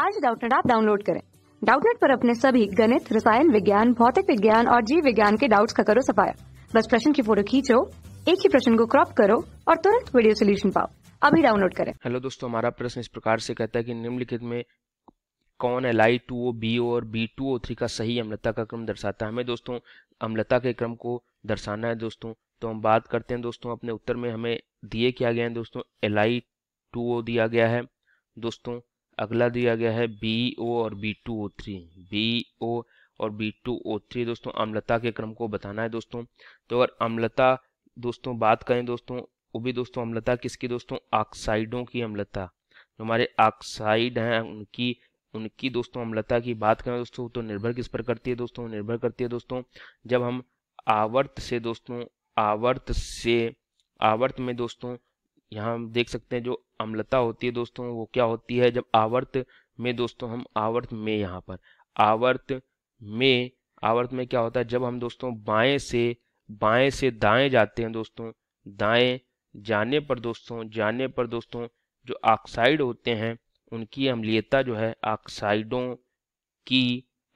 आज डाउटनेट आप डाउनलोड करें डाउटनेट पर अपने सभी गणित रसायन विज्ञान भौतिक विज्ञान और जीव विज्ञान के डाउट्स का करो सफाया बस प्रश्न की फोटो खींचो एक ही प्रश्न को क्रॉप करो और तुरंत वीडियो सोल्यूशन पाओ अभी डाउनलोड करें हेलो दोस्तों हमारा प्रश्न इस प्रकार से कहता है कि निम्नलिखित में कौन L I two O B O और बी टू ओ थ्री का सही अम्लता का क्रम दर्शाता है हमें दोस्तों अम्लता के क्रम को दर्शाना है दोस्तों तो हम बात करते हैं दोस्तों अपने उत्तर में हमें दिए क्या गया है दोस्तों एल आई टू ओ दिया गया है दोस्तों अगला दिया गया है बी ओ और B two O three B O और बी टू ओ थ्री दोस्तों अम्लता के क्रम को बताना है दोस्तों तो अगर अम्लता दोस्तों बात करें दोस्तों वो भी दोस्तों अम्लता किसकी दोस्तों ऑक्साइडों की अम्लता जो हमारे ऑक्साइड हैं उनकी उनकी दोस्तों अम्लता की बात करें दोस्तों तो निर्भर किस पर करती है दोस्तों निर्भर करती है दोस्तों जब हम आवर्त से दोस्तों आवर्त से आवर्त में दोस्तों यहाँ हम देख सकते हैं जो अम्लता होती है दोस्तों वो क्या होती है जब आवर्त में दोस्तों हम आवर्त में यहाँ पर आवर्त में आवर्त में क्या होता है जब हम दोस्तों बाएं से बाएं से दाएं जाते हैं दोस्तों दाएं जाने पर दोस्तों जाने पर दोस्तों जो ऑक्साइड होते हैं उनकी अम्लीयता जो है ऑक्साइडों की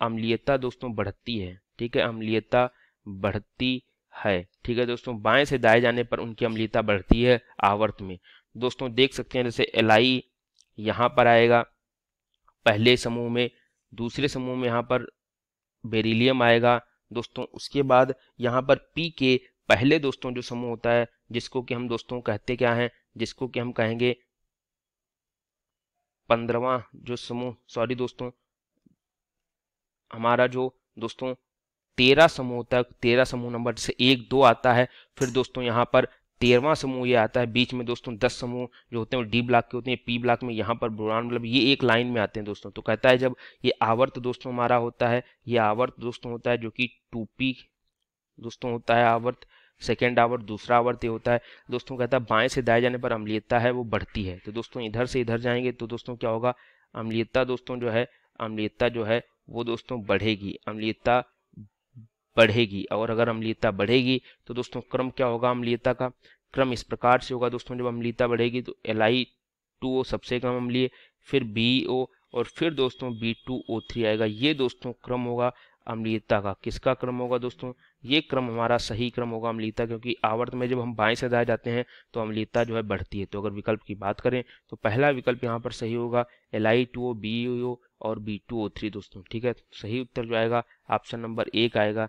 अम्लीयता दोस्तों बढ़ती है ठीक है अम्लीयता बढ़ती है ठीक है दोस्तों बाएं से दाएं जाने पर उनकी अम्लीयता बढ़ती है आवर्त में दोस्तों देख सकते हैं जैसे एल आई यहाँ पर आएगा पहले समूह में दूसरे समूह में यहाँ पर बेरिलियम आएगा दोस्तों उसके बाद यहाँ पर पी के पहले दोस्तों जो समूह होता है जिसको कि हम दोस्तों कहते क्या हैं जिसको कि हम कहेंगे पंद्रवा जो समूह सॉरी दोस्तों हमारा जो दोस्तों तेरह समूह तक तेरह समूह नंबर से एक दो आता है फिर दोस्तों यहाँ पर तेरवा समूह ये आता है बीच में दोस्तों दस समूह जो होते हैं डी ब्लॉक के होते हैं पी ब्लॉक में यहाँ पर बुरान मतलब ये एक लाइन में आते हैं दोस्तों तो कहता है जब ये आवर्त दोस्तों हमारा होता है ये आवर्त दोस्तों होता है जो कि टू पी दोस्तों होता है आवर्त सेकेंड आवर्त दूसरा आवर्त ये होता है दोस्तों कहता है बाएं से दाएं जाने पर अम्लीयता है वो बढ़ती है तो दोस्तों इधर से इधर जाएंगे तो दोस्तों क्या होगा अम्लीयता दोस्तों जो है अम्लीयता जो है वो दोस्तों बढ़ेगी अम्लीयता बढ़ेगी और अगर अम्लीयता बढ़ेगी तो दोस्तों क्रम क्या होगा अम्लीयता का क्रम इस प्रकार से होगा दोस्तों जब अम्लीयता बढ़ेगी तो एल आई टू ओ सबसे कम अम्लीय फिर बी ओ और फिर दोस्तों बी टू ओ थ्री आएगा ये दोस्तों क्रम होगा अम्लीयता का किसका क्रम होगा दोस्तों ये क्रम हमारा सही क्रम होगा अम्लीयता क्योंकि आवर्त में जब हम बाएं से दाएं जाते हैं तो अम्लीयता जो है बढ़ती है तो अगर विकल्प की बात करें तो पहला विकल्प यहाँ पर सही होगा L I two O B O और बी टू ओ थ्री दोस्तों ठीक है तो सही उत्तर जो आएगा ऑप्शन नंबर एक आएगा